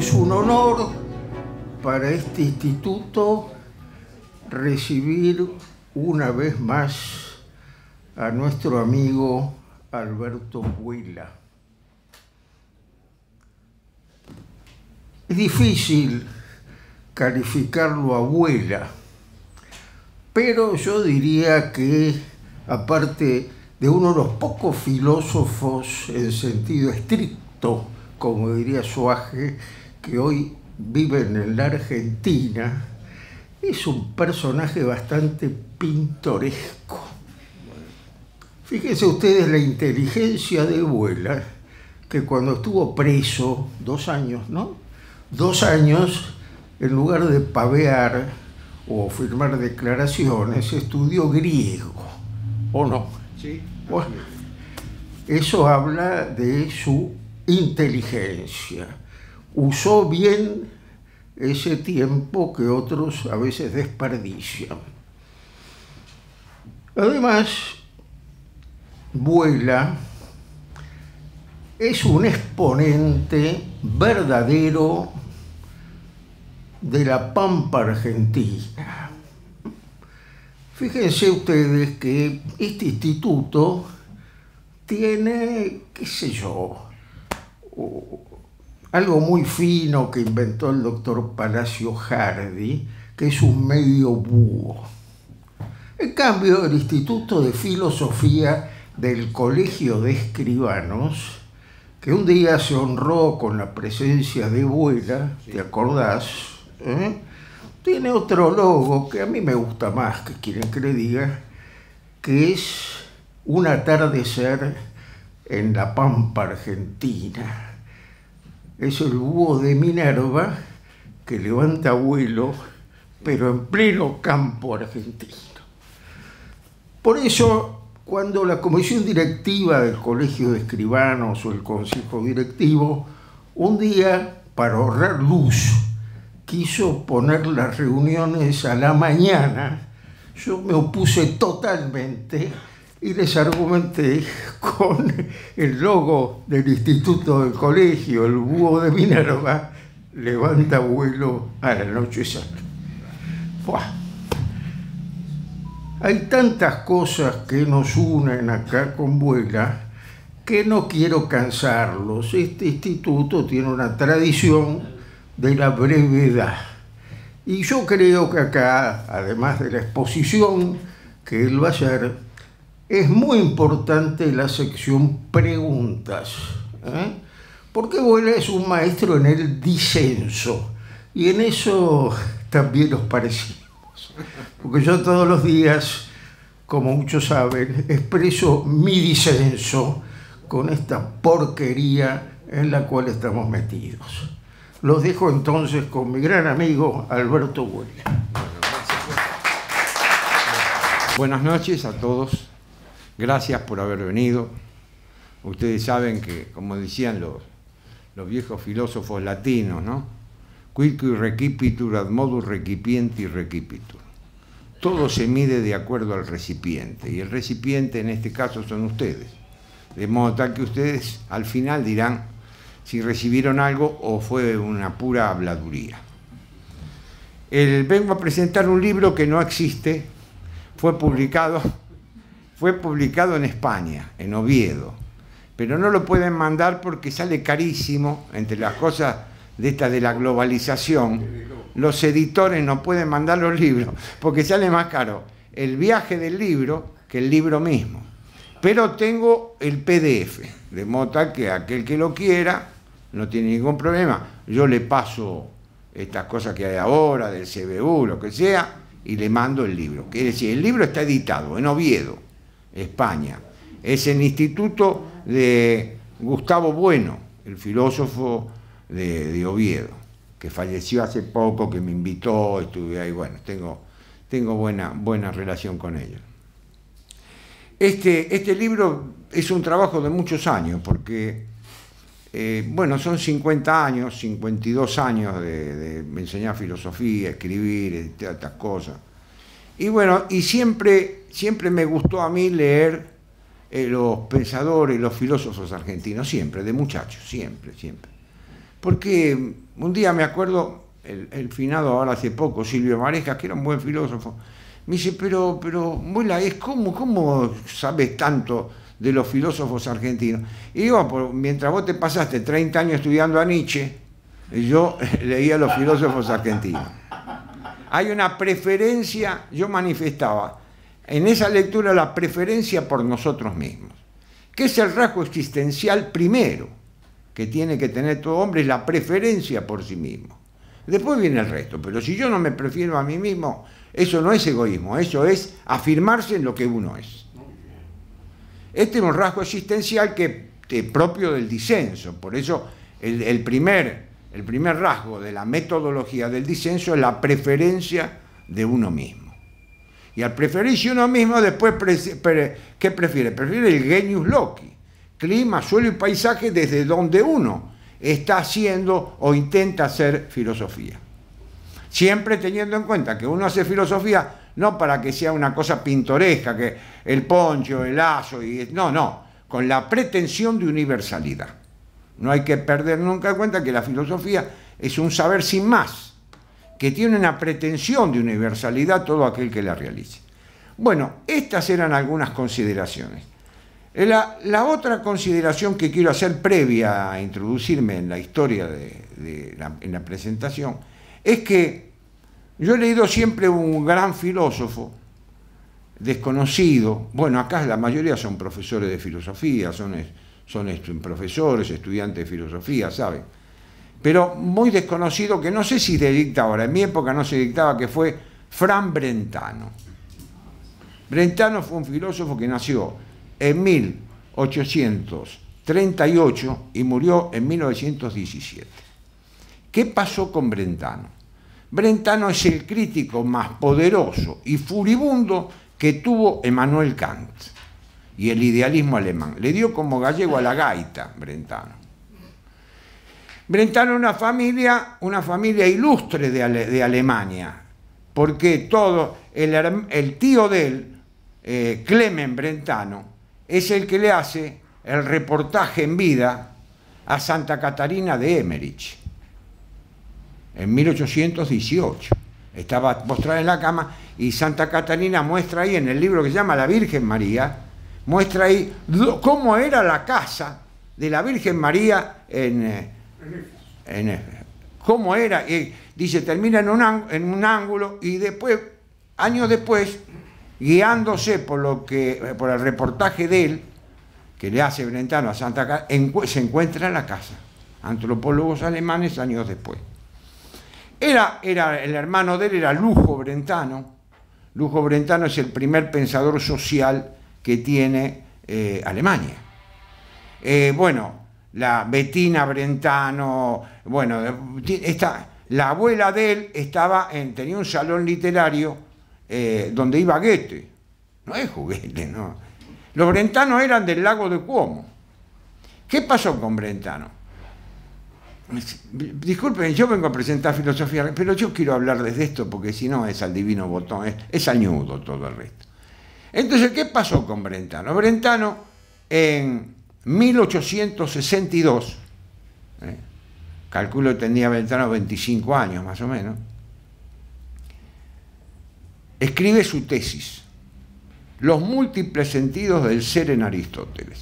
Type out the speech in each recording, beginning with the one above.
es un honor para este instituto recibir una vez más a nuestro amigo Alberto Huila. Es difícil calificarlo abuela, pero yo diría que, aparte de uno de los pocos filósofos en sentido estricto, como diría Suárez, que hoy viven en la Argentina, es un personaje bastante pintoresco. Fíjense ustedes la inteligencia de Abuela, que cuando estuvo preso, dos años, ¿no? Dos años, en lugar de pavear o firmar declaraciones, estudió griego, ¿o no? Sí. Bueno, eso habla de su inteligencia usó bien ese tiempo que otros a veces desperdician. Además, Vuela es un exponente verdadero de la pampa argentina. Fíjense ustedes que este instituto tiene, qué sé yo, algo muy fino que inventó el doctor Palacio Hardy, que es un medio búho. En cambio, el Instituto de Filosofía del Colegio de Escribanos, que un día se honró con la presencia de vuela, ¿te acordás? ¿Eh? Tiene otro logo que a mí me gusta más, que quieren que le diga, que es un atardecer en la pampa argentina es el búho de Minerva que levanta vuelo, pero en pleno campo argentino. Por eso, cuando la comisión directiva del Colegio de Escribanos o el Consejo Directivo, un día, para ahorrar luz, quiso poner las reuniones a la mañana, yo me opuse totalmente y les argumenté con el logo del instituto del colegio, el búho de Minerva, levanta vuelo a la noche santa. Hay tantas cosas que nos unen acá con Vuela que no quiero cansarlos. Este instituto tiene una tradición de la brevedad. Y yo creo que acá, además de la exposición que él va a hacer, es muy importante la sección preguntas, ¿eh? porque vos es un maestro en el disenso y en eso también nos parecimos. porque yo todos los días, como muchos saben, expreso mi disenso con esta porquería en la cual estamos metidos. Los dejo entonces con mi gran amigo Alberto Huelga. Buenas noches a todos. Gracias por haber venido. Ustedes saben que, como decían los, los viejos filósofos latinos, ¿no? y requipitur, ad modus y requipitur. Todo se mide de acuerdo al recipiente, y el recipiente en este caso son ustedes. De modo tal que ustedes al final dirán si recibieron algo o fue una pura habladuría. El, vengo a presentar un libro que no existe, fue publicado fue publicado en España, en Oviedo, pero no lo pueden mandar porque sale carísimo, entre las cosas de esta de la globalización, los editores no pueden mandar los libros porque sale más caro el viaje del libro que el libro mismo. Pero tengo el PDF, de mota que aquel que lo quiera no tiene ningún problema. Yo le paso estas cosas que hay ahora, del CBU, lo que sea, y le mando el libro. Quiere decir, el libro está editado en Oviedo España. Es el instituto de Gustavo Bueno, el filósofo de, Oviedo, que falleció hace poco, que me invitó, estuve ahí, bueno, tengo, tengo buena, buena relación con ellos. Este, este libro es un trabajo de muchos años, porque eh, bueno, son 50 años, 52 años de, de enseñar filosofía, escribir, estas cosas. Y bueno, y siempre siempre me gustó a mí leer eh, los pensadores, los filósofos argentinos, siempre, de muchachos, siempre, siempre. Porque un día me acuerdo, el, finado ahora hace poco, Silvio Marejas, que era un buen filósofo, me dice, pero, pero, Muela, ¿cómo, ¿cómo sabes tanto de los filósofos argentinos? Y digo, ah, mientras vos te pasaste 30 años estudiando a Nietzsche, yo leía a los filósofos argentinos. Hay una preferencia, yo manifestaba, en esa lectura la preferencia por nosotros mismos, que es el rasgo existencial primero que tiene que tener todo hombre, es la preferencia por sí mismo. Después viene el resto, pero si yo no me prefiero a mí mismo, eso no es egoísmo, eso es afirmarse en lo que uno es. Este es un rasgo existencial que es propio del disenso, por eso primer, el primer rasgo de la metodología del disenso es la preferencia de uno mismo. Y al preferirse uno mismo, después, ¿qué prefiere? Prefiere el genius loci, clima, suelo y paisaje desde donde uno está haciendo o intenta hacer filosofía. Siempre teniendo en cuenta que uno hace filosofía no para que sea una cosa pintoresca, que el poncho, el lazo, y, no, no, con la pretensión de universalidad. No hay que perder nunca en cuenta que la filosofía es un saber sin más, que tiene una pretensión de universalidad todo aquel que la realice. Bueno, estas eran algunas consideraciones. Eh, la, otra consideración que quiero hacer previa a introducirme en la historia de, la, en la presentación es que yo he leído siempre un gran filósofo desconocido, bueno, acá la mayoría son profesores de filosofía, son, son profesores, estudiantes de filosofía, ¿saben? pero muy desconocido, que no sé si se dicta ahora, en mi época no se dictaba, que fue Fran Brentano. Brentano fue un filósofo que nació en 1838 y murió en 1917. ¿Qué pasó con Brentano? Brentano es el crítico más poderoso y furibundo que tuvo Emmanuel Kant y el idealismo alemán. Le dio como gallego a la gaita Brentano. Brentano una familia, una familia ilustre de, Alemania, porque todo, el, tío de él, eh, Clemen Brentano, es el que le hace el reportaje en vida a Santa Catarina de Emmerich, en 1818. Estaba postrada en la cama y Santa Catarina muestra ahí en el libro que se llama La Virgen María, muestra ahí cómo era la casa de la Virgen María en... Eh, ¿Cómo era? dice, termina en un, ángulo y después, años después, guiándose por, lo que, por el reportaje de él, que le hace Brentano a Santa Casa, se encuentra en la casa. Antropólogos alemanes años después. Era, era, el hermano de él era Lujo Brentano. Lujo Brentano es el primer pensador social que tiene eh, Alemania. Eh, bueno, la Betina Brentano, bueno, eh, esta, la abuela de él estaba en, tenía un salón literario eh, donde iba guete No es juguete, no. Los Brentanos eran del lago de Cuomo. ¿Qué pasó con Brentano? Disculpen, yo vengo a presentar filosofía, pero yo quiero hablar de esto porque si no es al divino botón, es, es añudo todo el resto. Entonces, ¿qué pasó con Brentano? Brentano en 1862, ¿eh? calculo que tenía ventano 25 años más o menos, escribe su tesis, Los múltiples sentidos del ser en Aristóteles.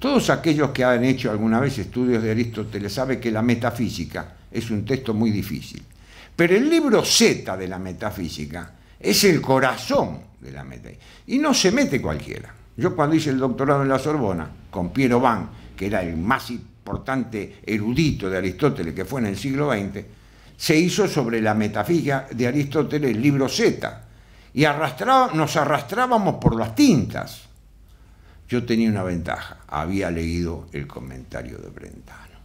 Todos aquellos que han hecho alguna vez estudios de Aristóteles saben que la metafísica es un texto muy difícil. Pero el libro Z de la metafísica es el corazón de la metafísica y no se mete cualquiera. Yo cuando hice el doctorado en la Sorbona, con Piero Van, que era el más importante erudito de Aristóteles que fue en el siglo XX, se hizo sobre la metafísica de Aristóteles, el libro Z, y nos arrastrábamos por las tintas. Yo tenía una ventaja, había leído el comentario de Brentano.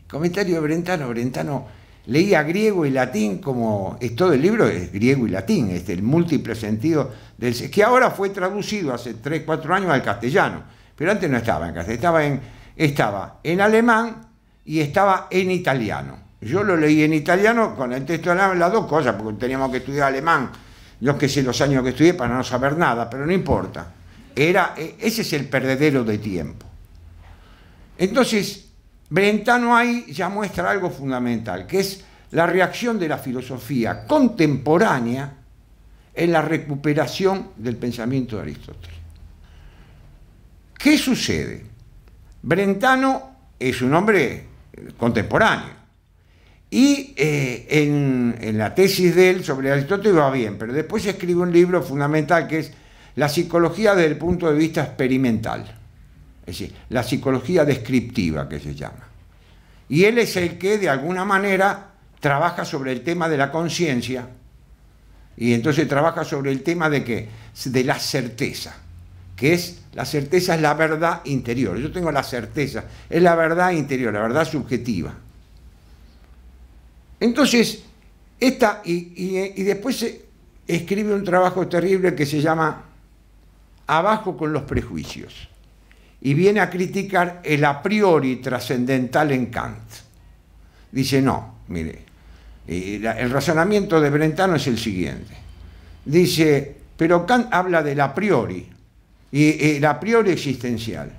El comentario de Brentano, Brentano leía griego y latín como es todo el libro es griego y latín, es el múltiple sentido del que ahora fue traducido hace 3, 4 años al castellano, pero antes no estaba en castellano, estaba en alemán y estaba en italiano. Yo lo leí en italiano con el texto de las dos cosas, porque teníamos que estudiar alemán, yo que sé los años que estudié para no saber nada, pero no importa. Era, e, ese es el perdedero de tiempo. Entonces, Brentano ahí ya muestra algo fundamental, que es la reacción de la filosofía contemporánea en la recuperación del pensamiento de Aristóteles. ¿Qué sucede? Brentano es un hombre eh, contemporáneo y eh, en, en la tesis de él sobre Aristóteles va bien, pero después escribe un libro fundamental que es La psicología desde el punto de vista experimental es decir, la psicología descriptiva que se llama. Y él es el que de alguna manera trabaja sobre el tema de la conciencia y entonces trabaja sobre el tema de qué? De la certeza, que es la certeza es la verdad interior. Yo tengo la certeza, es la verdad interior, la verdad subjetiva. Entonces, esta, y, después se escribe un trabajo terrible que se llama Abajo con los prejuicios y viene a criticar el a priori trascendental en Kant. Dice, no, mire, el razonamiento de Brentano es el siguiente. Dice, pero Kant habla del a priori, y el a priori existencial.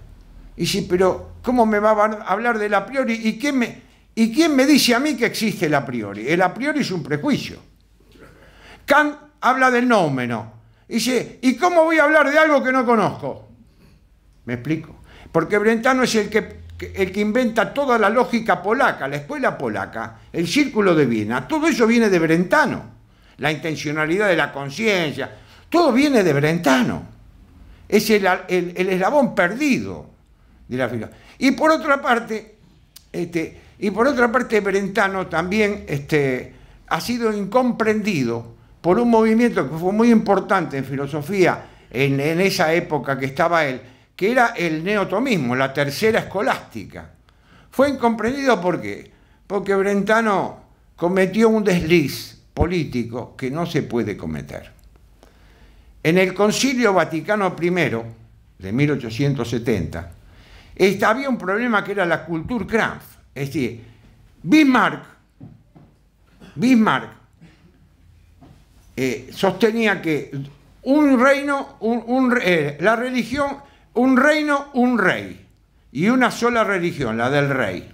Y dice, pero ¿cómo me va a hablar del a priori? ¿Y quién me, y quién me dice a mí que existe el a priori? El a priori es un prejuicio. Kant habla del nómeno. Dice, ¿y cómo voy a hablar de algo que no conozco? ¿Me explico? Porque Brentano es el que, el que inventa toda la lógica polaca, la escuela polaca, el círculo de Viena, todo eso viene de Brentano. La intencionalidad de la conciencia, todo viene de Brentano. Es el, eslabón perdido de la fila. Y por otra parte, este, y por otra parte, Brentano también este, ha sido incomprendido por un movimiento que fue muy importante en filosofía en, en esa época que estaba él, que era el neotomismo, la tercera escolástica. Fue incomprendido por porque Brentano cometió un desliz político que no se puede cometer. En el Concilio Vaticano I de 1870 había un problema que era la Kulturkampf, es decir, Bismarck, Bismarck eh, sostenía que un reino, eh, la religión un reino, un rey y una sola religión, la del rey.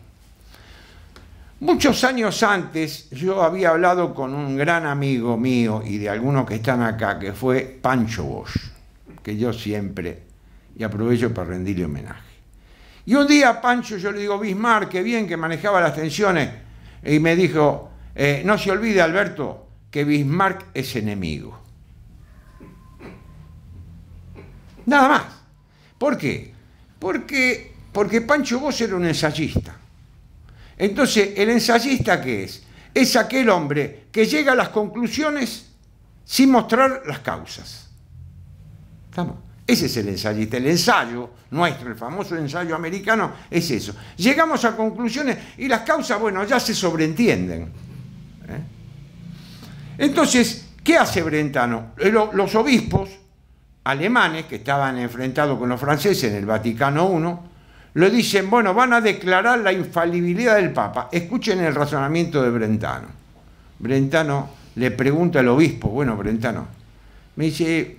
Muchos años antes yo había hablado con un gran amigo mío y de algunos que están acá, que fue Pancho Bosch, que yo siempre, y aprovecho para rendirle homenaje. Y un día Pancho, yo le digo, Bismarck, qué bien que manejaba las tensiones, y me dijo, eh, no se olvide Alberto, que Bismarck es enemigo. Nada más. ¿Por qué? Porque, porque Pancho Vos era un ensayista. Entonces, ¿el ensayista qué es? Es aquel hombre que llega a las conclusiones sin mostrar las causas. Ese es el ensayista. El ensayo nuestro, el famoso ensayo americano, es eso. Llegamos a conclusiones y las causas, bueno, ya se sobreentienden. ¿Eh? Entonces, ¿qué hace Brentano? Los obispos alemanes que estaban enfrentados con los franceses en el Vaticano I, lo dicen, bueno, van a declarar la infalibilidad del Papa. Escuchen el razonamiento de Brentano. Brentano le pregunta al obispo, bueno, Brentano, me dice,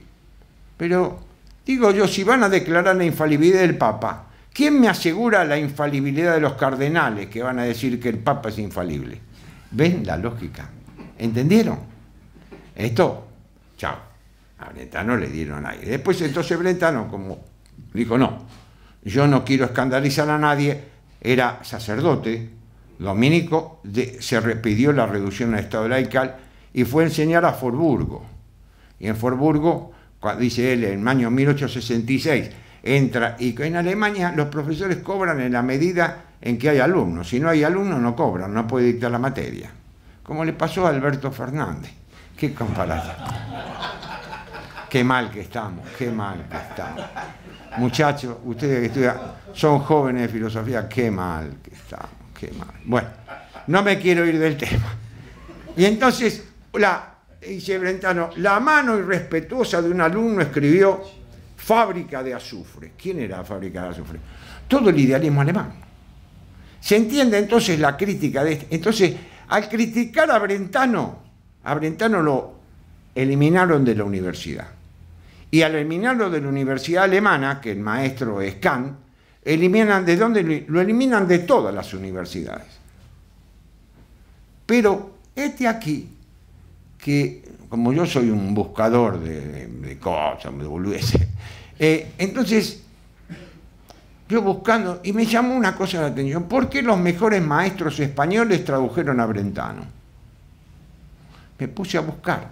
pero digo yo, si van a declarar la infalibilidad del Papa, ¿quién me asegura la infalibilidad de los cardenales que van a decir que el Papa es infalible? ¿Ven la lógica? ¿Entendieron? Esto, chao. A Brentano le dieron aire. Después entonces Brentano, como dijo, no, yo no quiero escandalizar a nadie, era sacerdote dominico, se repidió la reducción al estado laical y fue a enseñar a Forburgo. Y en Forburgo, dice él, en el año 1866, entra y en Alemania los profesores cobran en la medida en que hay alumnos. Si no hay alumnos, no cobran, no puede dictar la materia. Como le pasó a Alberto Fernández. Qué comparada. Qué mal que estamos, qué mal que estamos. Muchachos, ustedes que estudian, son jóvenes de filosofía, qué mal que estamos, qué mal. Bueno, no me quiero ir del tema. Y entonces, la, dice Brentano, la mano irrespetuosa de un alumno escribió Fábrica de Azufre. ¿Quién era Fábrica de Azufre? Todo el idealismo alemán. Se entiende entonces la crítica de este. Entonces, al criticar a Brentano, a Brentano lo eliminaron de la universidad y al eliminarlo de la Universidad Alemana, que el maestro es Kant, eliminan de lo eliminan de todas las universidades. Pero este aquí, que como yo soy un buscador de, cosas, me volviese. Eh, entonces yo buscando, y me llamó una cosa la atención, ¿por qué los mejores maestros españoles tradujeron a Brentano? Me puse a buscar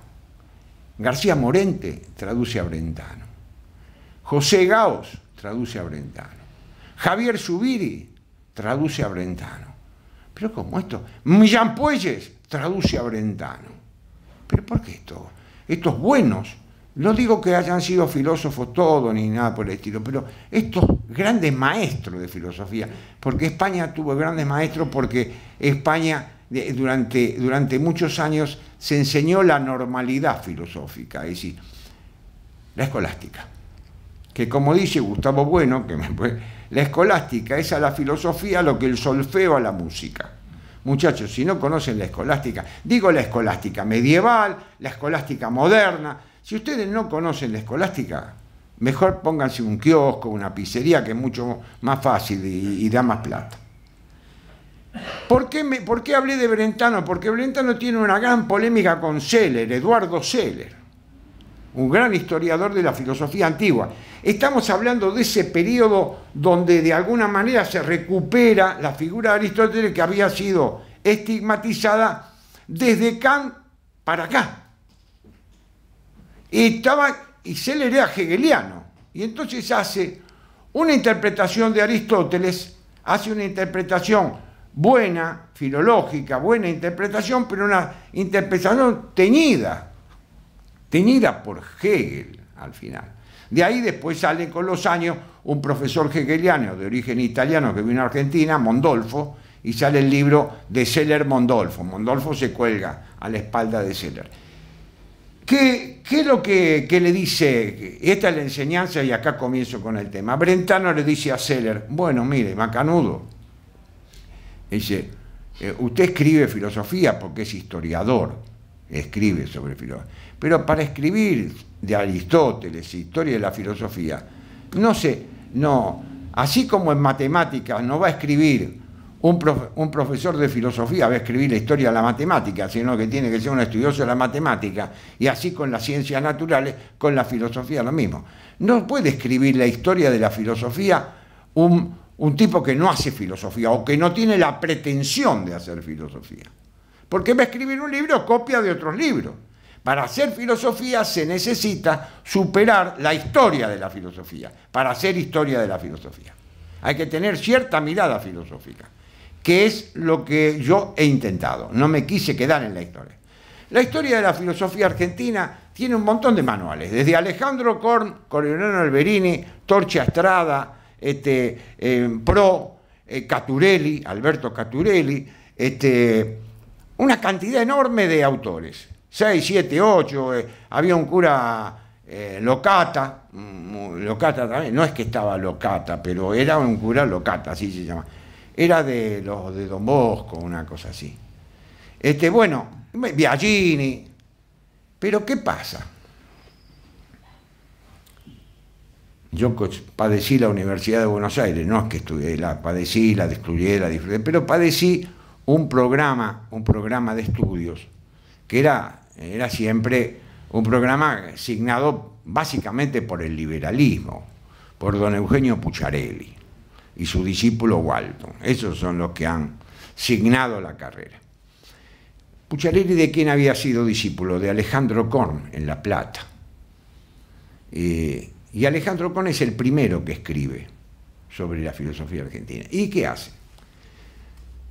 García Morente traduce a Brentano. José Gaos traduce a Brentano. Javier Subiri traduce a Brentano. Pero ¿cómo esto? Millán Puelles traduce a Brentano. ¿Pero por qué esto? Estos buenos, no digo que hayan sido filósofos todos ni nada por el estilo, pero estos grandes maestros de filosofía, porque España tuvo grandes maestros, porque España eh, durante, durante muchos años se enseñó la normalidad filosófica, es decir, la escolástica. Que como dice Gustavo Bueno, que la escolástica es a la filosofía lo que el solfeo a la música. Muchachos, si no conocen la escolástica, digo la escolástica medieval, la escolástica moderna, si ustedes no conocen la escolástica, mejor pónganse un kiosco, una pizzería, que es mucho más fácil y da más plata. ¿Por qué, hablé de Brentano? Porque Brentano tiene una gran polémica con Seller, Eduardo Seller, un gran historiador de la filosofía antigua. Estamos hablando de ese periodo donde de alguna manera se recupera la figura de Aristóteles que había sido estigmatizada desde Kant para acá. Y estaba, y Seller era hegeliano, y entonces hace una interpretación de Aristóteles, hace una interpretación buena, filológica, buena interpretación, pero una interpretación teñida, teñida por Hegel al final. De ahí después sale con los años un profesor hegeliano de origen italiano que vino a Argentina, Mondolfo, y sale el libro de Seller Mondolfo. Mondolfo se cuelga a la espalda de Seller. ¿Qué, es lo que, que, le dice? Esta es la enseñanza y acá comienzo con el tema. Brentano le dice a Seller, bueno, mire, macanudo, Dice, eh, usted escribe filosofía porque es historiador, escribe sobre filosofía. Pero para escribir de Aristóteles, historia de la filosofía, no sé, no, así como en matemáticas no va a escribir un, un, profesor de filosofía, va a escribir la historia de la matemática, sino que tiene que ser un estudioso de la matemática, y así con las ciencias naturales, con la filosofía lo mismo. No puede escribir la historia de la filosofía un un tipo que no hace filosofía o que no tiene la pretensión de hacer filosofía. Porque va a escribir un libro copia de otros libros. Para hacer filosofía se necesita superar la historia de la filosofía, para hacer historia de la filosofía. Hay que tener cierta mirada filosófica, que es lo que yo he intentado. No me quise quedar en la historia. La historia de la filosofía argentina tiene un montón de manuales, desde Alejandro Korn, Coriolano Alberini, Torcha Estrada, este, eh, pro, eh, Caturelli, Alberto Caturelli, este, una cantidad enorme de autores. 6, 7, 8, había un cura eh, Locata, mm, Locata también, no es que estaba Locata, pero era un cura Locata, así se llama. Era de los de Don Bosco, una cosa así. Este, bueno, Biagini. Pero ¿qué pasa? yo padecí la Universidad de Buenos Aires, no es que estudié, la padecí, la destruí, la disfruté, pero padecí un programa, un programa de estudios, que era, era siempre un programa asignado básicamente por el liberalismo, por don Eugenio Pucharelli y su discípulo Walton. Esos son los que han signado la carrera. Pucharelli de quién había sido discípulo, de Alejandro Korn en La Plata. Eh, y Alejandro Con es el primero que escribe sobre la filosofía argentina. ¿Y qué hace?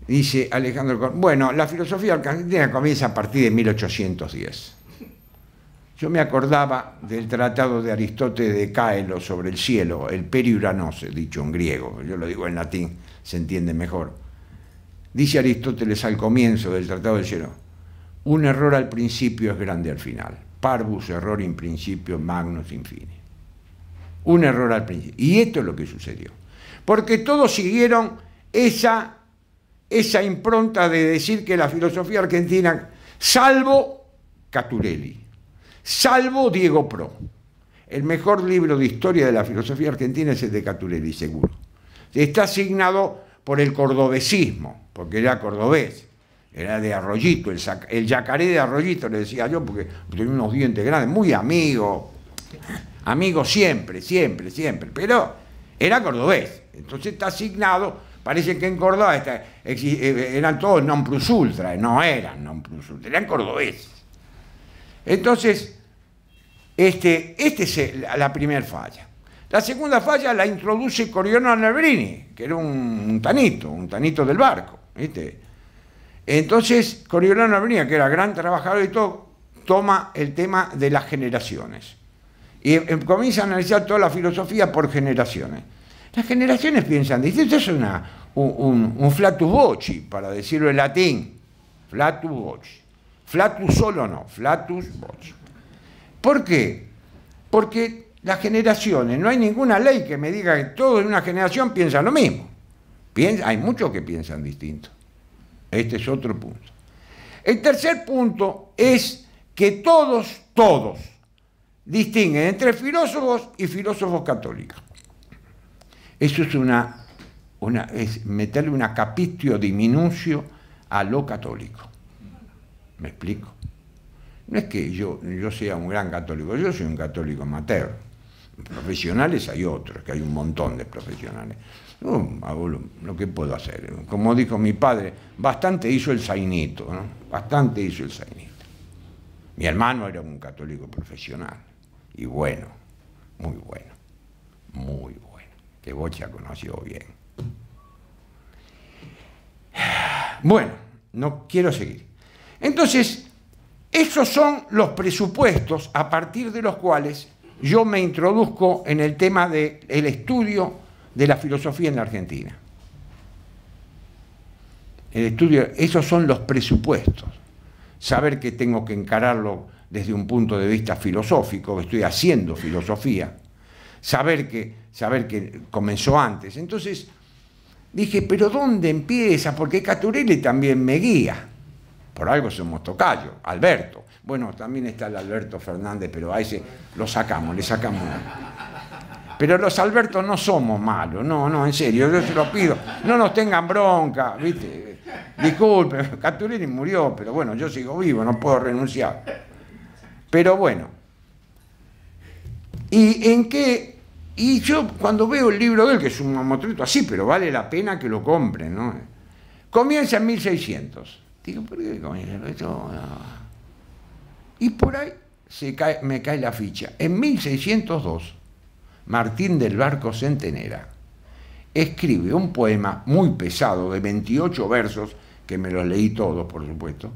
Dice Alejandro Con, bueno, la filosofía argentina comienza a partir de 1810. Yo me acordaba del tratado de Aristóteles de Caelo sobre el cielo, el periuranose, dicho en griego, yo lo digo en latín, se entiende mejor. Dice Aristóteles al comienzo del tratado del cielo, un error al principio es grande al final. Parvus error in principio, magnus infine un error al principio. Y esto es lo que sucedió. Porque todos siguieron esa, esa impronta de decir que la filosofía argentina, salvo Caturelli, salvo Diego Pro. El mejor libro de historia de la filosofía argentina es el de Caturelli, seguro. Está asignado por el cordobesismo, porque era cordobés, era de Arroyito, el, el yacaré de Arroyito, le decía yo, porque tenía unos dientes grandes, muy amigo amigo siempre, siempre, siempre, pero era cordobés, entonces está asignado, parece que en Córdoba eh, eh, eran todos non plus ultra, eh, no eran non plus ultra, eran cordobeses. Entonces, este, este es la primera falla. La segunda falla la introduce Coriolano Albertini, que era un, tanito, un tanito del barco, Entonces, Coriolano Alberini, que era gran trabajador y todo, toma el tema de las generaciones. Y eh, comienza a analizar toda la filosofía por generaciones. Las generaciones piensan, distintas esto es una, un, flatus voci, para decirlo en latín. Flatus voci. Flatus solo no, flatus voci. ¿Por qué? Porque las generaciones, no hay ninguna ley que me diga que todos en una generación piensan lo mismo. Piensa, hay muchos que piensan distinto. Este es otro punto. El tercer punto es que todos, todos, Distingue entre filósofos y filósofos católicos. Eso es una, una es meterle una capitio diminucio a lo católico. ¿Me explico? No es que yo, yo sea un gran católico, yo soy un católico amateur. Profesionales hay otros, que hay un montón de profesionales. Um, lo, lo, que puedo hacer. Como dijo mi padre, bastante hizo el sainito, ¿no? Bastante hizo el sainito. Mi hermano era un católico profesional y bueno, muy bueno, muy bueno, que Bocha conoció bien. Bueno, no quiero seguir. Entonces, esos son los presupuestos a partir de los cuales yo me introduzco en el tema del estudio de la filosofía en la Argentina. El estudio, esos son los presupuestos. Saber que tengo que encararlo desde un punto de vista filosófico, estoy haciendo filosofía, saber que, saber que comenzó antes. Entonces dije, pero ¿dónde empieza? Porque Caturelli también me guía. Por algo somos tocayo, Alberto. Bueno, también está el Alberto Fernández, pero a ese lo sacamos, le sacamos. Pero los Albertos no somos malos, no, no, en serio, yo se lo pido. No nos tengan bronca, ¿viste? Disculpe, Caturelli murió, pero bueno, yo sigo vivo, no puedo renunciar. Pero bueno. ¿Y en qué? Y yo cuando veo el libro de él, que es un mamotreto así, pero vale la pena que lo compren, ¿no? Comienza en 1600. Digo, ¿por qué comienza Y por ahí me cae la ficha. En 1602, Martín del Barco Centenera escribe un poema muy pesado de 28 versos, que me lo leí todo por supuesto,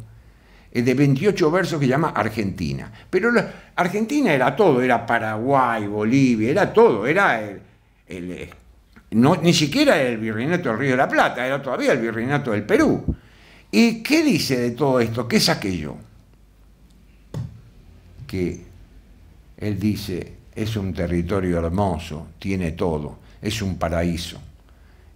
eh, de 28 versos que llama Argentina. Pero Argentina era todo, era Paraguay, Bolivia, era todo, era el, eh, no, ni siquiera el virreinato del Río de la Plata, era todavía el virreinato del Perú. ¿Y qué dice de todo esto? ¿Qué es aquello? Que él dice, es un territorio hermoso, tiene todo, es un paraíso.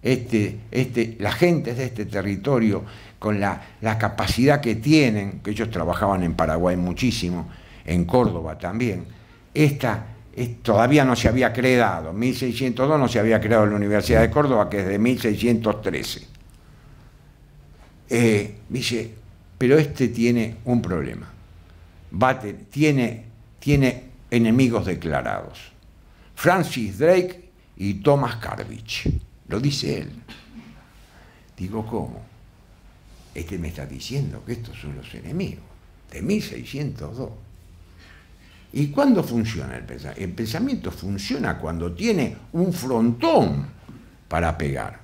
Este, este, la gente de este territorio con la, capacidad que tienen, que ellos trabajaban en Paraguay muchísimo, en Córdoba también, esta todavía no se había creado, 1602 no se había creado la Universidad de Córdoba, que es de 1613. Eh, dice, pero este tiene un problema, tiene, tiene enemigos declarados, Francis Drake y Thomas Carvich, lo dice él. Digo, ¿cómo? que me está diciendo que estos son los enemigos de 1602. ¿Y cuándo funciona el pensamiento? El pensamiento funciona cuando tiene un frontón para pegar,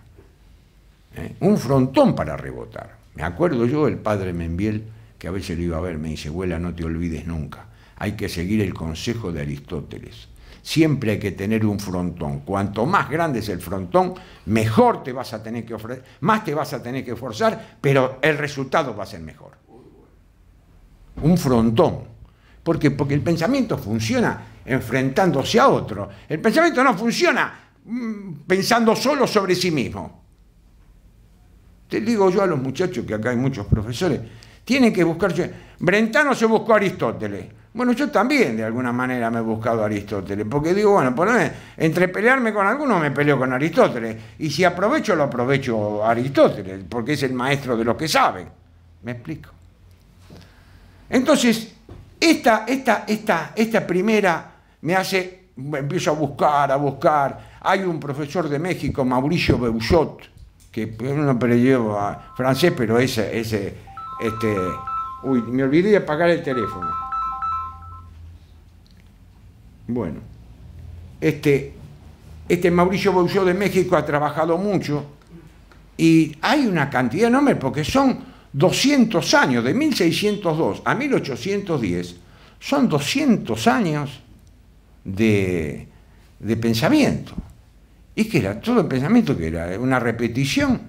¿eh? un frontón para rebotar. Me acuerdo yo, el padre Membiel, que a veces lo iba a ver, me dice, abuela, no te olvides nunca, hay que seguir el consejo de Aristóteles siempre hay que tener un frontón. Cuanto más grande es el frontón, mejor te vas a tener que ofrecer, más te vas a tener que esforzar, pero el resultado va a ser mejor. Un frontón. ¿Por Porque el pensamiento funciona enfrentándose a otro. El pensamiento no funciona mm, pensando solo sobre sí mismo. Te digo yo a los muchachos que acá hay muchos profesores, tienen que buscarse Brentano se buscó a Aristóteles. Bueno, yo también de alguna manera me he buscado a Aristóteles, porque digo, bueno, entre pelearme con alguno me peleo con Aristóteles, y si aprovecho, lo aprovecho Aristóteles, porque es el maestro de lo que saben. ¿Me explico? Entonces, esta, esta, esta, esta primera me hace, empiezo a buscar, a buscar. Hay un profesor de México, Mauricio Beuchot, que uno llevo a francés, pero ese, ese, este, uy, me olvidé de apagar el teléfono. Bueno, este, este Mauricio Bouzó de México ha trabajado mucho y hay una cantidad enorme porque son 200 años, de 1602 a 1810, son 200 años de, de pensamiento. Y que era todo el pensamiento que era una repetición.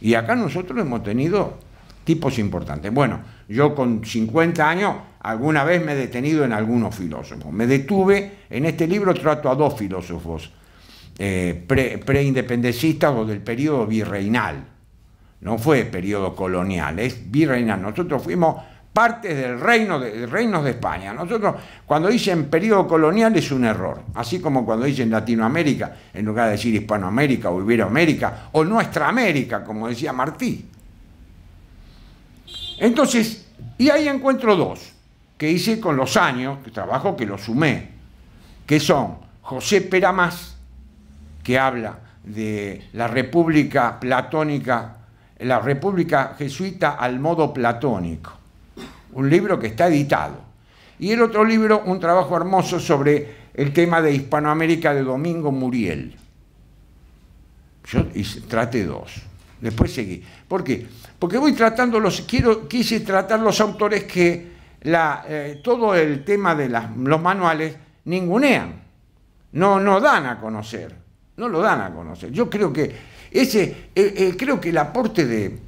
Y acá nosotros hemos tenido tipos importantes. Bueno, yo con 50 años Alguna vez me he detenido en algunos filósofos. Me detuve, en este libro trato a dos filósofos eh, preindependencistas o del periodo virreinal. No fue periodo colonial, es virreinal. Nosotros fuimos parte del reino de, reinos de España. Nosotros, cuando dicen periodo colonial es un error, así como cuando dicen Latinoamérica, en lugar de decir Hispanoamérica o Iberoamérica, o Nuestra América, como decía Martí. Entonces, y ahí encuentro dos que hice con los años, que trabajo que lo sumé, que son José Peramás, que habla de la República Platónica, la República Jesuita al modo platónico, un libro que está editado. Y el otro libro, un trabajo hermoso sobre el tema de Hispanoamérica de Domingo Muriel. Yo trate dos. Después seguí. ¿Por qué? Porque voy tratando los, quiero, quise tratar los autores que la, eh, todo el tema de los manuales ningunean, no, no dan a conocer, no lo dan a conocer. Yo creo que ese, eh, eh, creo que el aporte de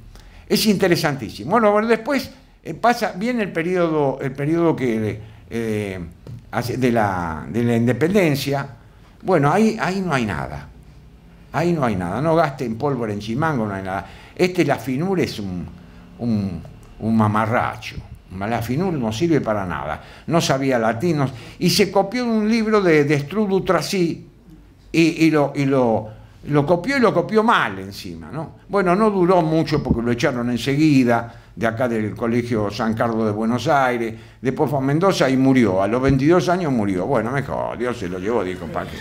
es interesantísimo. Bueno, después pasa, viene el periodo, el periodo que de la, independencia. Bueno, ahí, ahí no hay nada. Ahí no hay nada. No gasten pólvora en Chimango, no hay nada. Este la finura es un, un mamarracho. Malafinur no sirve para nada, no sabía latinos y se copió un libro de, de y, lo, lo, copió y lo copió mal encima. ¿no? Bueno, no duró mucho porque lo echaron enseguida de acá del Colegio San Carlos de Buenos Aires, después fue a Mendoza y murió, a los 22 años murió. Bueno, mejor, Dios se lo llevó, dijo Paque.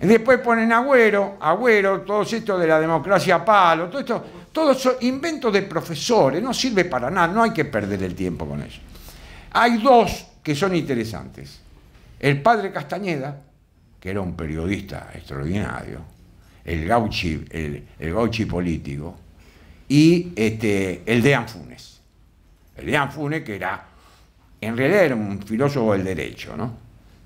Después ponen Agüero, Agüero, todo esto de la democracia palo, todo esto todos son inventos de profesores, no sirve para nada, no hay que perder el tiempo con ellos. Hay dos que son interesantes. El padre Castañeda, que era un periodista extraordinario, el gauchi, el, político, y este, el de Anfunes. El de Anfunes, que era, en realidad era un filósofo del derecho, ¿no?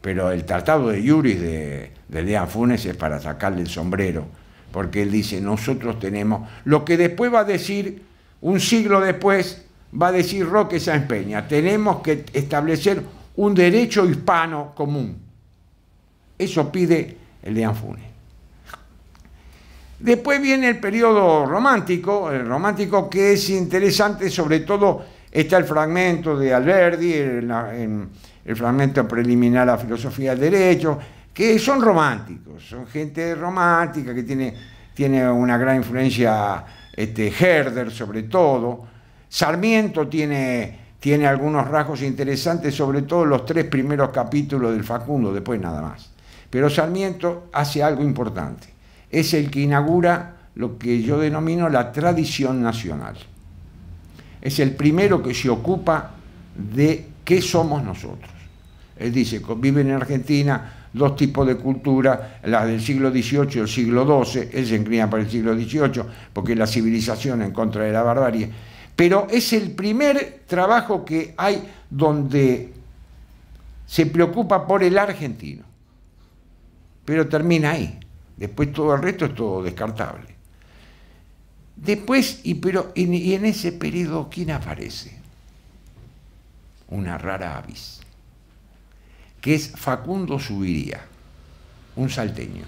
Pero el tratado de Iuris de, de Dean Funes es para sacarle el sombrero porque él dice, nosotros tenemos, lo que después va a decir, un siglo después, va a decir Roque Sáenz Peña, tenemos que establecer un derecho hispano común. Eso pide el de Después viene el periodo romántico, el romántico que es interesante, sobre todo está el fragmento de Alberdi, el, fragmento preliminar a la filosofía del derecho, que son románticos, son gente romántica que tiene, tiene una gran influencia este, Herder sobre todo. Sarmiento tiene, tiene algunos rasgos interesantes, sobre todo los tres primeros capítulos del Facundo, después nada más. Pero Sarmiento hace algo importante, es el que inaugura lo que yo denomino la tradición nacional. Es el primero que se ocupa de qué somos nosotros. Él dice, viven en Argentina dos tipos de cultura, las del siglo XVIII y el siglo XII, él se inclina para el siglo XVIII porque es la civilización en contra de la barbarie, pero es el primer trabajo que hay donde se preocupa por el argentino, pero termina ahí, después todo el resto es todo descartable. Después, y, pero, y en ese periodo, ¿quién aparece? Una rara avis que es Facundo Subiría, un salteño,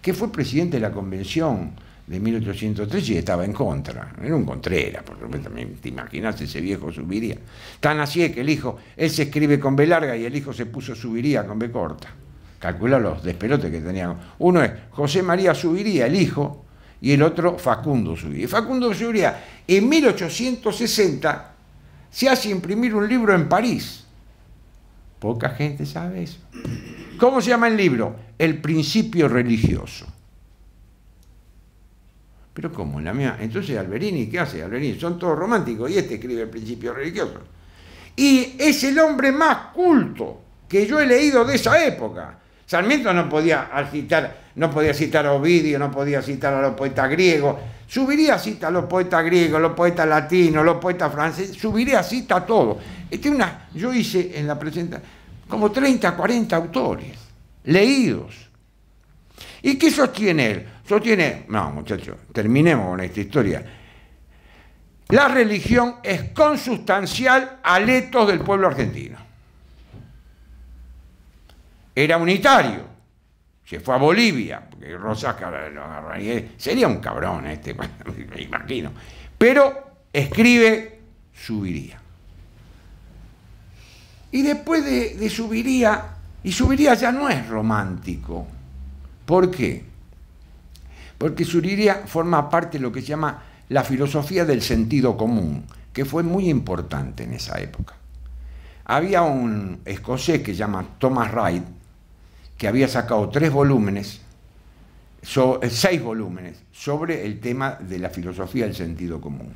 que fue presidente de la convención de 1803 y estaba en contra. Era un contrera, porque también te imaginas ese viejo Subiría. Tan así es que el hijo, él se escribe con B larga y el hijo se puso Subiría con B corta. Calcula los despelotes que tenían. Uno es José María Subiría, el hijo, y el otro Facundo Subiría. Facundo Subiría en 1860 se hace imprimir un libro en París Poca gente sabe eso. ¿Cómo se llama el libro? El principio religioso. Pero como la mía. Entonces Alberini, ¿qué hace Alberini? Son todos románticos y este escribe el principio religioso. Y es el hombre más culto que yo he leído de esa época. Sarmiento no podía citar, no podía citar a Ovidio, no podía citar a los poetas griegos. Subiría a cita a los poetas griegos, los poetas latinos, los poetas franceses, subiría a cita a todos una, yo hice en la presentación como 30, 40 autores leídos. ¿Y qué sostiene él? Sostiene, no muchachos, terminemos con esta historia. La religión es consustancial al etos del pueblo argentino. Era unitario, se fue a Bolivia, porque Rosas lo sería un cabrón este, me imagino. Pero escribe, subiría. Y después de, Subiría, y Subiría ya no es romántico. ¿Por qué? Porque Subiría forma parte de lo que se llama la filosofía del sentido común, que fue muy importante en esa época. Había un escocés que se llama Thomas Wright, que había sacado tres volúmenes, eh, seis volúmenes, sobre el tema de la filosofía del sentido común.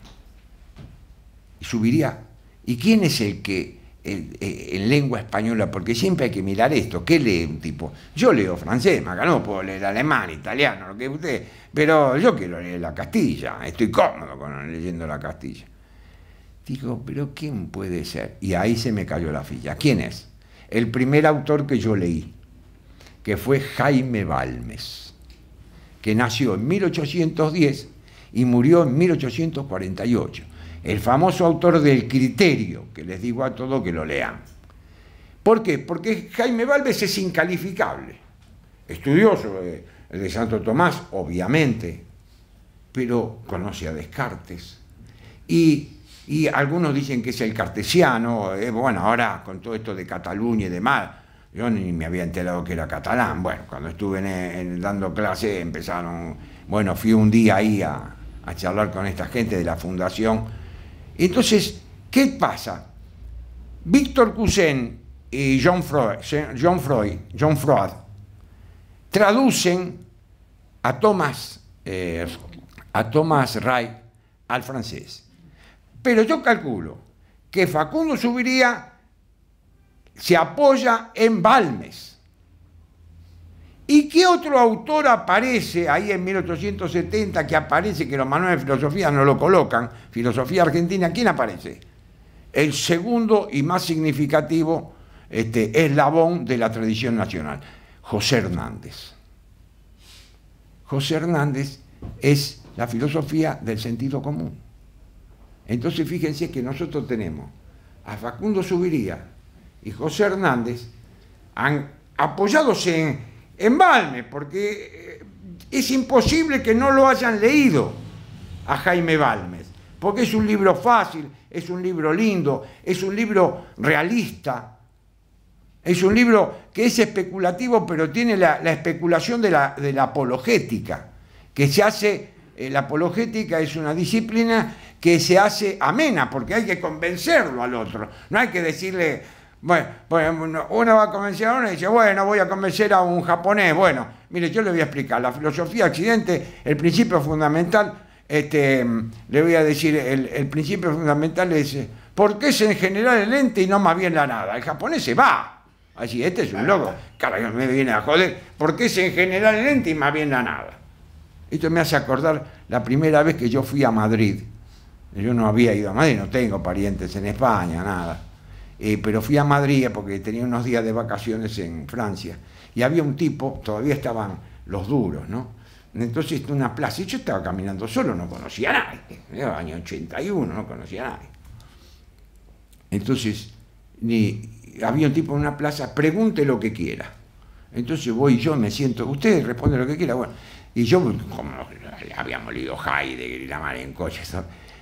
Y subiría. ¿Y quién es el que eh, en, lengua española, porque siempre hay que mirar esto. ¿Qué lee un tipo? Yo leo francés, no puedo leer alemán, italiano, lo que usted, pero yo quiero leer la Castilla, estoy cómodo con, leyendo la Castilla. Digo, pero ¿quién puede ser? Y ahí se me cayó la ficha. ¿Quién es? El primer autor que yo leí, que fue Jaime Balmes, que nació en 1810 y murió en 1848 el famoso autor del criterio, que les digo a todos que lo lean. ¿Por qué? Porque Jaime Válvez es incalificable, estudioso eh, de, Santo Tomás, obviamente, pero conoce a Descartes. Y, algunos dicen que es el cartesiano, eh, bueno, ahora con todo esto de Cataluña y demás, yo ni me había enterado que era catalán. Bueno, cuando estuve dando clase empezaron, bueno, fui un día ahí a, a charlar con esta gente de la fundación entonces, ¿qué pasa? Víctor Cousin y John Freud, John Freud, John Freud traducen a Thomas, eh, a Thomas al francés. Pero yo calculo que Facundo Subiría se apoya en Balmes ¿Y qué otro autor aparece ahí en 1870 que aparece, que los manuales de filosofía no lo colocan? Filosofía argentina, ¿quién aparece? El segundo y más significativo este, eslabón de la tradición nacional, José Hernández. José Hernández es la filosofía del sentido común. Entonces fíjense que nosotros tenemos a Facundo Subiría y José Hernández han, apoyados en embalme, porque eh, es imposible que no lo hayan leído a Jaime Balmes, porque es un libro fácil, es un libro lindo, es un libro realista, es un libro que es especulativo, pero tiene la, especulación de la, apologética, que se hace, eh, la apologética es una disciplina que se hace amena, porque hay que convencerlo al otro, no hay que decirle bueno, uno va a convencer a uno y dice, bueno, voy a convencer a un japonés. Bueno, mire, yo le voy a explicar. La filosofía accidente, el principio fundamental, este, le voy a decir, el, principio fundamental es, ¿por qué es en general el ente y no más bien la nada? El japonés se va. Así, este es un loco. Carajo, me viene a joder. ¿Por qué es en general el ente y más bien la nada? Esto me hace acordar la primera vez que yo fui a Madrid. Yo no había ido a Madrid, no tengo parientes en España, nada. Eh, pero fui a Madrid porque tenía unos días de vacaciones en Francia y había un tipo, todavía estaban los duros, ¿no? Entonces en una plaza, y yo estaba caminando solo, no conocía a nadie, era año 81, no conocía a nadie. Entonces, había un tipo en una plaza, pregunte lo que quiera. Entonces voy yo, me siento, usted responde lo que quiera, bueno. Y yo, como habíamos leído Heidegger y la mar en coche,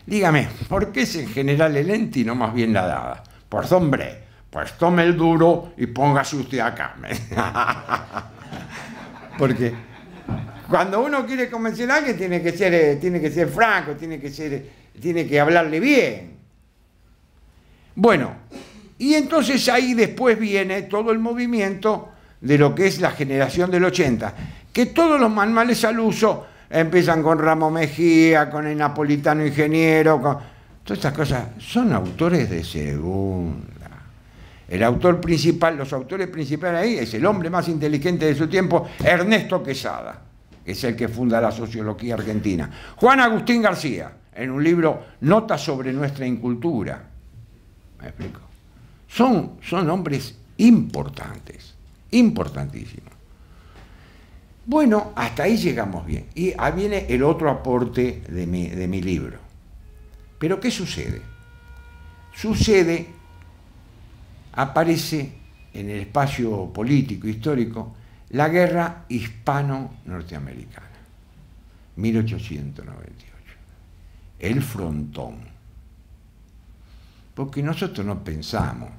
dígame, ¿por qué es en general el ente y no más bien la dada? Pues hombre, pues tome el duro y póngase usted a Porque cuando uno quiere convencer a alguien tiene que ser, eh, tiene que ser franco, tiene que, ser, tiene que hablarle bien. Bueno, y entonces ahí después viene todo el movimiento de lo que es la generación del 80, que todos los manuales al uso empiezan con Ramo Mejía, con el napolitano ingeniero, con, Todas estas cosas son autores de segunda. El autor principal, los autores principales ahí es el hombre más inteligente de su tiempo, Ernesto Quesada, que es el que funda la sociología argentina. Juan Agustín García, en un libro Notas sobre nuestra incultura. ¿Me explico? Son, son hombres importantes, importantísimos. Bueno, hasta ahí llegamos bien. Y ahí viene el otro aporte de mi libro. Pero ¿qué sucede? Sucede, aparece en el espacio político, histórico, la guerra hispano-norteamericana, 1898, el frontón. Porque nosotros no pensamos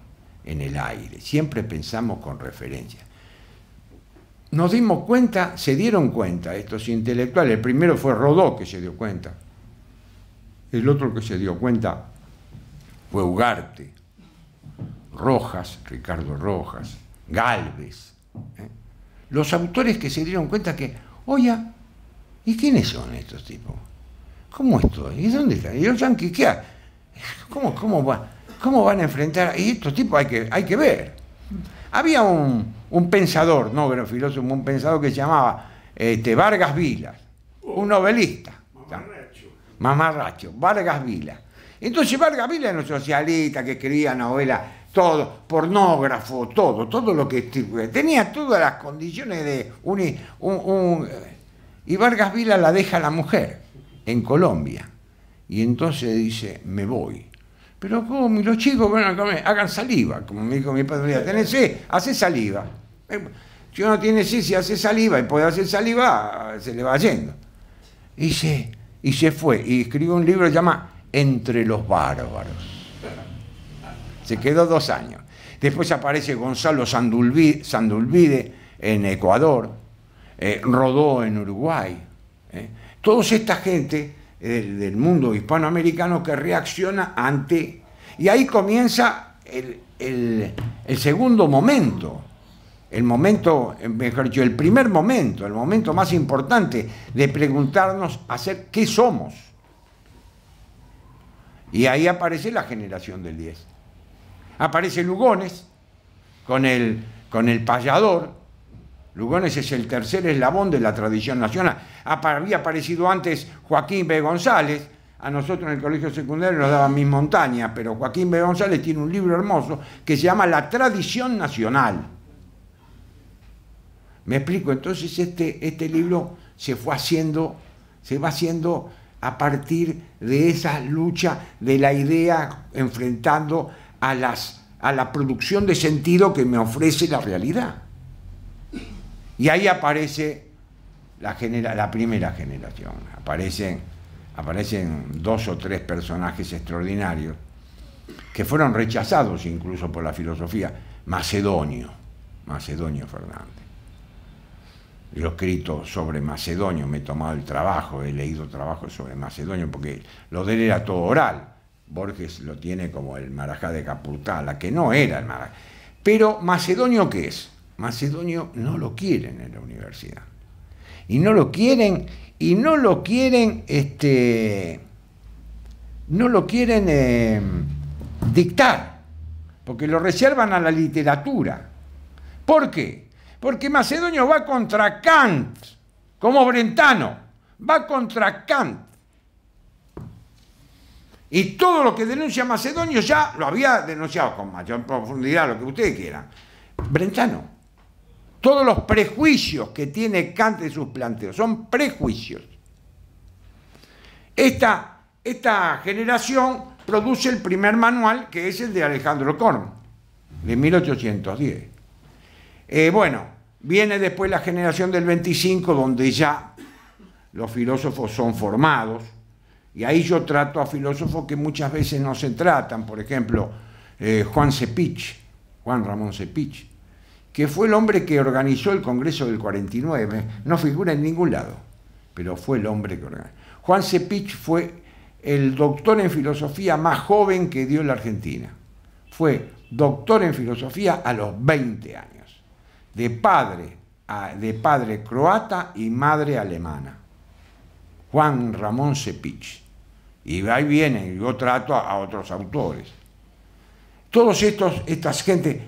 en el aire, siempre pensamos con referencia. Nos dimos cuenta, se dieron cuenta estos intelectuales, el primero fue Rodó que se dio cuenta, el otro que se dio cuenta fue Ugarte, Rojas, Ricardo Rojas, Galvez. ¿eh? Los autores que se dieron cuenta que, oye, ¿y quiénes son estos tipos? ¿Cómo esto? ¿Y dónde están? ¿Y los yanquis qué? ¿Cómo, cómo, van a enfrentar? Y estos tipos hay que, hay que ver. Había un, pensador, no pero filósofo, un pensador que se llamaba este, Vargas Vilas, un novelista mamarracho, Vargas Vila. Entonces Vargas Vila era un socialista que escribía novelas, todo, pornógrafo, todo, todo lo que tenía todas las condiciones de un, y Vargas Vila la deja a la mujer en Colombia. Y entonces dice, me voy. Pero como los chicos bueno, a hagan saliva, como me dijo mi padre, tenés sed, hace saliva. Eh, si uno tiene sí, si hace saliva y puede hacer saliva, se le va yendo. Y dice, y se fue y escribió un libro que se llama Entre los bárbaros. Se quedó dos años. Después aparece Gonzalo Sandulvide, en Ecuador, eh, Rodó en Uruguay. Eh. Toda esta gente del, mundo hispanoamericano que reacciona ante... Y ahí comienza el segundo momento el momento, mejor dicho, el primer momento, el momento más importante de preguntarnos hacer qué somos. Y ahí aparece la generación del 10. Aparece Lugones con el, con el payador. Lugones es el tercer eslabón de la tradición nacional. Había aparecido antes Joaquín B. González, a nosotros en el colegio secundario nos daban mis montañas, pero Joaquín B. González tiene un libro hermoso que se llama La Tradición Nacional. Me explico, entonces este, este libro se fue haciendo, se va haciendo a partir de esa lucha de la idea enfrentando a, las, a la producción de sentido que me ofrece la realidad. Y ahí aparece la, la primera generación, aparecen, aparecen dos o tres personajes extraordinarios que fueron rechazados incluso por la filosofía, Macedonio, Macedonio Fernández. Yo he escrito sobre Macedonio, me he tomado el trabajo, he leído trabajos sobre Macedonio, porque lo de él era todo oral. Borges lo tiene como el Marajá de Capurtala, que no era el Marajá. Pero Macedonio, ¿qué es? Macedonio no lo quieren en la universidad. Y no lo quieren, y no lo quieren, este, no lo quieren eh, dictar, porque lo reservan a la literatura. ¿Por qué? porque Macedonio va contra Kant, como Brentano, va contra Kant. Y todo lo que denuncia Macedonio ya lo había denunciado con mayor profundidad, lo que ustedes quieran. Brentano. Todos los prejuicios que tiene Kant en sus planteos son prejuicios. Esta, esta generación produce el primer manual, que es el de Alejandro Korn, de 1810. Eh, bueno, Viene después la generación del 25, donde ya los filósofos son formados, y ahí yo trato a filósofos que muchas veces no se tratan, por ejemplo, eh, Juan Cepich, Juan Ramón Cepich, que fue el hombre que organizó el Congreso del 49, no figura en ningún lado, pero fue el hombre que organizó. Juan Cepich fue el doctor en filosofía más joven que dio la Argentina. Fue doctor en filosofía a los 20 años de padre, de padre croata y madre alemana, Juan Ramón cepich Y ahí viene, yo trato a, otros autores. Todos estos, estas gente,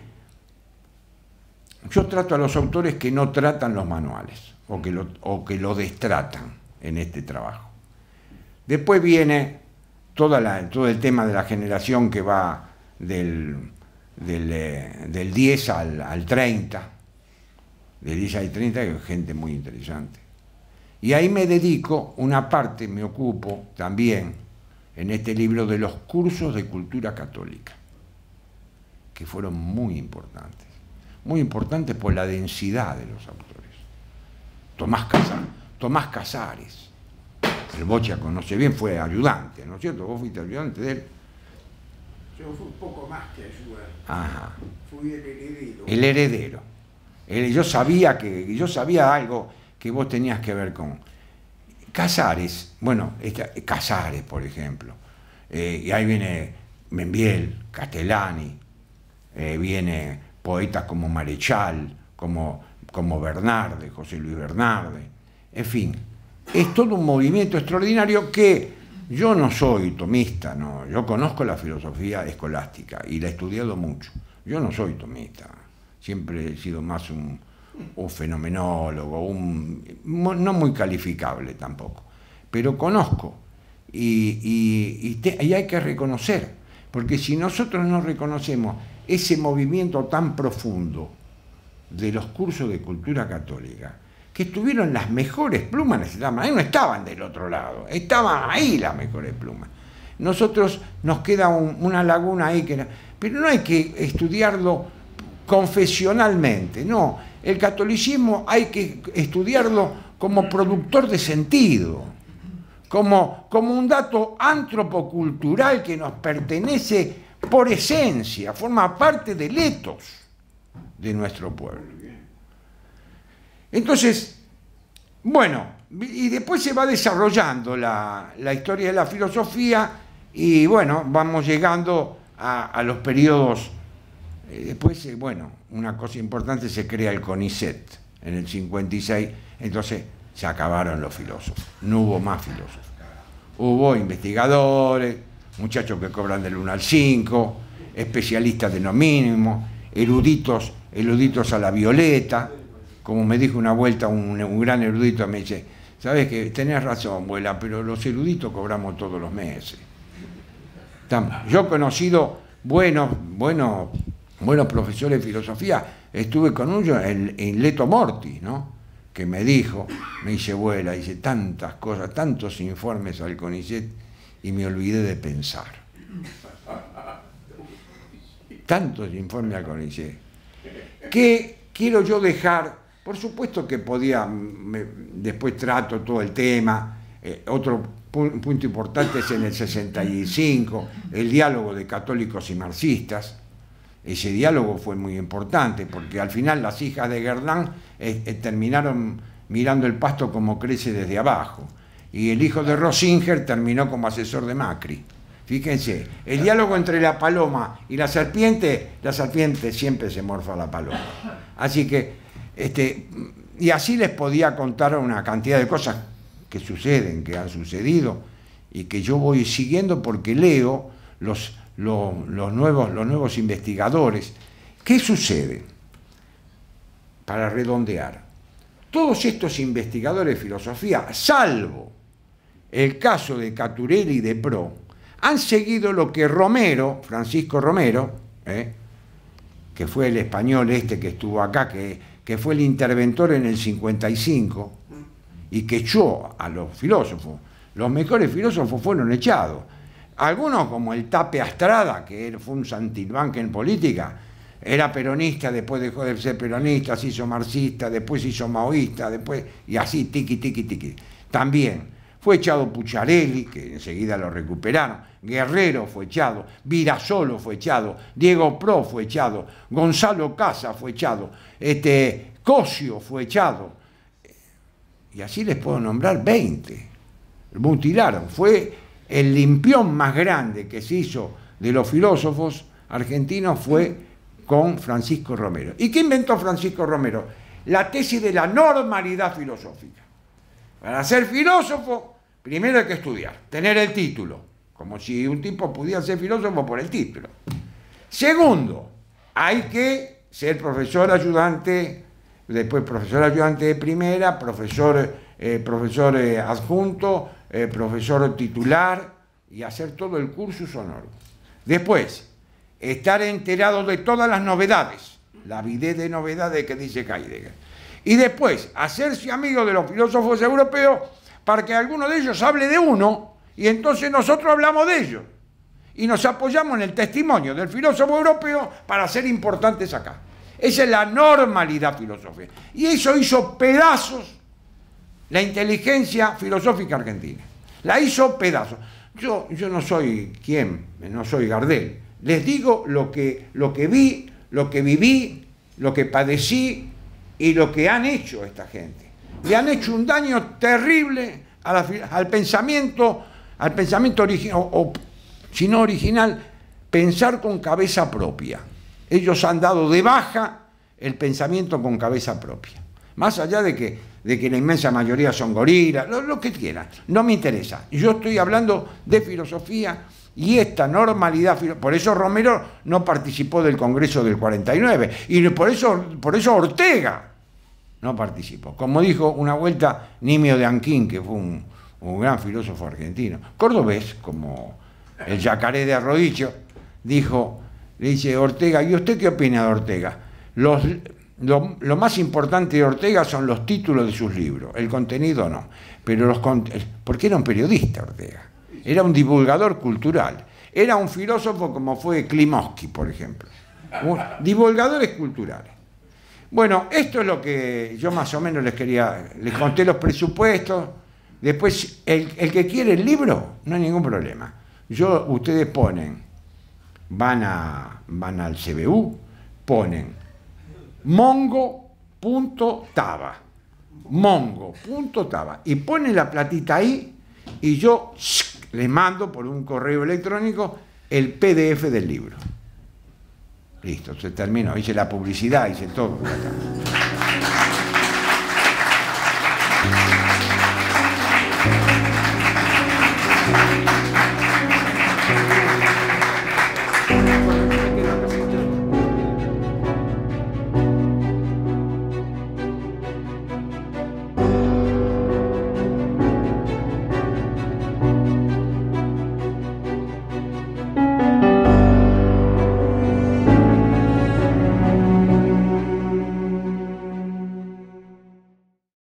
yo trato a los autores que no tratan los manuales o que lo, que lo destratan en este trabajo. Después viene toda la, todo el tema de la generación que va del, 10 eh, al, al 30, de 10 hay 30, que es gente muy interesante. Y ahí me dedico, una parte me ocupo también en este libro de los cursos de cultura católica, que fueron muy importantes. Muy importantes por la densidad de los autores. Tomás Casares, Tomás Casares el Bocha conoce bien, fue ayudante, ¿no es cierto? Vos fuiste ayudante de él. Yo fui un poco más que ayudante. Fui el heredero. El heredero. Eh, yo sabía que yo sabía algo que vos tenías que ver con Casares, bueno, eh, Casares, por ejemplo. Eh, y ahí viene Membiel, Castellani, viene poetas como Marechal, como, como Bernarde, José Luis Bernarde. En fin, es todo un movimiento extraordinario que yo no soy tomista, no, yo conozco la filosofía escolástica y la he estudiado mucho. Yo no soy tomista, Siempre he sido más un, fenomenólogo, un, no muy calificable tampoco, pero conozco y, hay que reconocer, porque si nosotros no reconocemos ese movimiento tan profundo de los cursos de cultura católica, que estuvieron las mejores plumas, ahí no estaban del otro lado, estaban ahí las mejores plumas. Nosotros nos queda una laguna ahí que... Pero no hay que estudiarlo confesionalmente, no, el catolicismo hay que estudiarlo como productor de sentido, como, como un dato antropocultural que nos pertenece por esencia, forma parte del etos de nuestro pueblo. Entonces, bueno, y después se va desarrollando la, historia de la filosofía y bueno, vamos llegando a, a los periodos eh, después, eh, bueno, una cosa importante, se crea el CONICET en el 56, entonces se acabaron los filósofos, no hubo más filósofos. Hubo investigadores, muchachos que cobran del 1 al 5, especialistas de lo mínimo, eruditos, eruditos a la violeta, como me dijo una vuelta un, gran erudito, me dice, sabes que tenés razón, abuela, pero los eruditos cobramos todos los meses. Yo he conocido bueno, bueno bueno, profesor de filosofía, estuve con uno en, en Leto Mortis, ¿no? que me dijo, me hice vuela, hice tantas cosas, tantos informes al CONICET y me olvidé de pensar. Tantos informes al CONICET. ¿Qué quiero yo dejar, por supuesto que podía, después trato todo el tema, eh, otro punto importante es en el 65, el diálogo de católicos y marxistas, ese diálogo fue muy importante, porque al final las hijas de Gerdán eh, eh, terminaron mirando el pasto como crece desde abajo. Y el hijo de Rosinger terminó como asesor de Macri. Fíjense, el diálogo entre la paloma y la serpiente, la serpiente siempre se morfa a la paloma. Así que, este, y así les podía contar una cantidad de cosas que suceden, que han sucedido y que yo voy siguiendo porque leo los, los, nuevos, los nuevos investigadores. ¿Qué sucede? Para redondear, todos estos investigadores de filosofía, salvo el caso de Caturelli y de Pro, han seguido lo que Romero, Francisco Romero, ¿eh? que fue el español este que estuvo acá, que, que fue el interventor en el 55 y que echó a los filósofos. Los mejores filósofos fueron echados. Algunos, como el Tape Astrada, que fue un santilbanque en política, era peronista, después dejó de ser peronista, se hizo marxista, después se hizo maoísta, después, y así, tiqui, tiqui, tiqui. También fue echado Pucharelli, que enseguida lo recuperaron, Guerrero fue echado, Virasolo fue echado, Diego Pro fue echado, Gonzalo Casa fue echado, este, Cosio fue echado, y así les puedo nombrar 20. Mutilaron, fue el limpión más grande que se hizo de los filósofos argentinos fue con Francisco Romero. ¿Y qué inventó Francisco Romero? La tesis de la normalidad filosófica. Para ser filósofo, primero hay que estudiar, tener el título, como si un tipo pudiera ser filósofo por el título. Segundo, hay que ser profesor ayudante, después profesor ayudante de primera, profesor, eh, eh, adjunto, eh, profesor titular y hacer todo el curso sonoro. Después, estar enterado de todas las novedades, la vidé de novedades que dice Heidegger. Y después, hacerse amigo de los filósofos europeos para que alguno de ellos hable de uno y entonces nosotros hablamos de ellos. Y nos apoyamos en el testimonio del filósofo europeo para ser importantes acá. Esa es la normalidad filosófica. Y eso hizo pedazos la inteligencia filosófica argentina. La hizo pedazos. Yo, yo no soy quien, no soy Gardel. Les digo lo que, lo que vi, lo que viví, lo que padecí y lo que han hecho esta gente. Le han hecho un daño terrible al pensamiento, al pensamiento original, o si no original, pensar con cabeza propia. Ellos han dado de baja el pensamiento con cabeza propia. Más allá de que de que la inmensa mayoría son gorilas, lo, que quieran, no me interesa. Yo estoy hablando de filosofía y esta normalidad, por eso Romero no participó del Congreso del 49 y por eso, por eso Ortega no participó. Como dijo una vuelta Nimio de Anquín, que fue un, gran filósofo argentino, cordobés, como el yacaré de Arrodillo, dijo, le dice Ortega, ¿y usted qué opina de Ortega? Los lo, más importante de Ortega son los títulos de sus libros, el contenido no, pero los porque era un periodista Ortega, era un divulgador cultural, era un filósofo como fue Klimovsky, por ejemplo, divulgadores culturales. Bueno, esto es lo que yo más o menos les quería, les conté los presupuestos, después el, que quiere el libro, no hay ningún problema. Yo, ustedes ponen, van, a, van al CBU, ponen mongo.tava. Mongo.tava. Y pone la platita ahí y yo le mando por un correo electrónico el PDF del libro. Listo, se terminó. Hice la publicidad, hice todo.